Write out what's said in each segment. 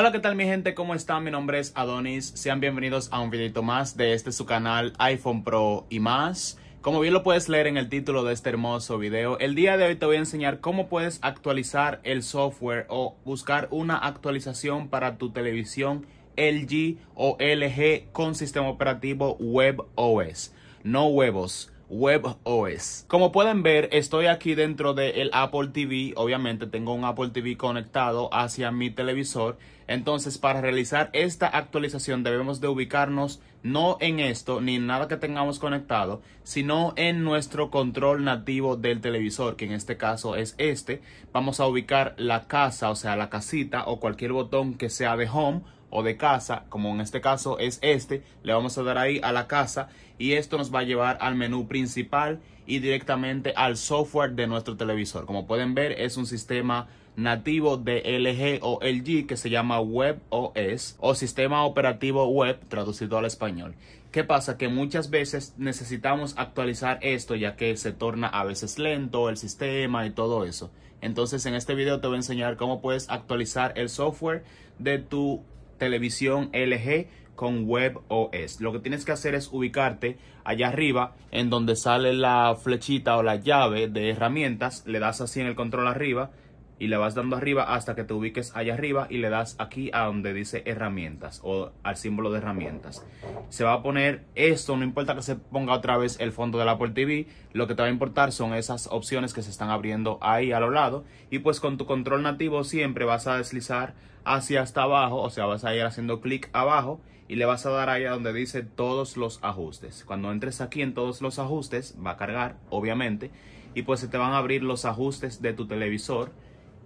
Hola, ¿qué tal mi gente? ¿Cómo están? Mi nombre es Adonis. Sean bienvenidos a un videito más de este su canal iPhone Pro y más. Como bien lo puedes leer en el título de este hermoso video, el día de hoy te voy a enseñar cómo puedes actualizar el software o buscar una actualización para tu televisión LG o LG con sistema operativo WebOS. No huevos WebOS. Como pueden ver, estoy aquí dentro del Apple TV. Obviamente tengo un Apple TV conectado hacia mi televisor. Entonces, para realizar esta actualización debemos de ubicarnos no en esto ni en nada que tengamos conectado, sino en nuestro control nativo del televisor, que en este caso es este. Vamos a ubicar la casa, o sea, la casita o cualquier botón que sea de home o de casa, como en este caso es este, le vamos a dar ahí a la casa y esto nos va a llevar al menú principal y directamente al software de nuestro televisor. Como pueden ver es un sistema nativo de LG o LG que se llama WebOS o sistema operativo web traducido al español. ¿Qué pasa? Que muchas veces necesitamos actualizar esto ya que se torna a veces lento el sistema y todo eso. Entonces en este video te voy a enseñar cómo puedes actualizar el software de tu televisión LG con web OS. Lo que tienes que hacer es ubicarte allá arriba en donde sale la flechita o la llave de herramientas. Le das así en el control arriba, y le vas dando arriba hasta que te ubiques allá arriba y le das aquí a donde dice herramientas o al símbolo de herramientas. Se va a poner esto, no importa que se ponga otra vez el fondo de la Apple TV, lo que te va a importar son esas opciones que se están abriendo ahí a los lados y pues con tu control nativo siempre vas a deslizar hacia hasta abajo, o sea vas a ir haciendo clic abajo y le vas a dar ahí a donde dice todos los ajustes. Cuando entres aquí en todos los ajustes va a cargar obviamente y pues se te van a abrir los ajustes de tu televisor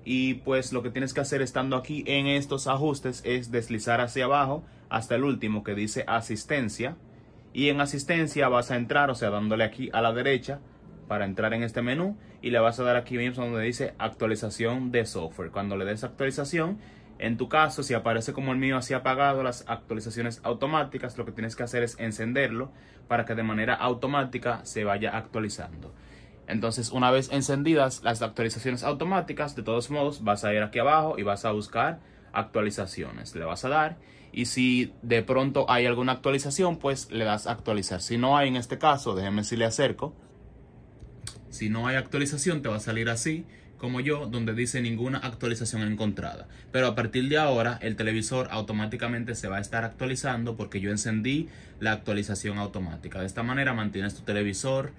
y pues lo que tienes que hacer estando aquí en estos ajustes es deslizar hacia abajo hasta el último que dice asistencia y en asistencia vas a entrar o sea dándole aquí a la derecha para entrar en este menú y le vas a dar aquí mismo donde dice actualización de software cuando le des actualización en tu caso si aparece como el mío así apagado las actualizaciones automáticas lo que tienes que hacer es encenderlo para que de manera automática se vaya actualizando entonces, una vez encendidas las actualizaciones automáticas, de todos modos, vas a ir aquí abajo y vas a buscar actualizaciones. Le vas a dar y si de pronto hay alguna actualización, pues le das a actualizar. Si no hay en este caso, déjeme si le acerco. Si no hay actualización, te va a salir así como yo, donde dice ninguna actualización encontrada. Pero a partir de ahora, el televisor automáticamente se va a estar actualizando porque yo encendí la actualización automática. De esta manera mantienes tu televisor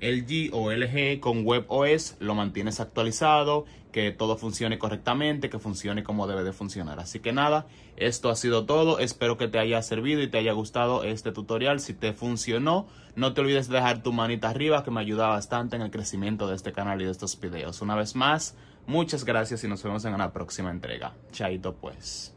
LG o LG con WebOS lo mantienes actualizado, que todo funcione correctamente, que funcione como debe de funcionar. Así que nada, esto ha sido todo. Espero que te haya servido y te haya gustado este tutorial. Si te funcionó, no te olvides de dejar tu manita arriba que me ayuda bastante en el crecimiento de este canal y de estos videos. Una vez más, muchas gracias y nos vemos en la próxima entrega. Chaito pues.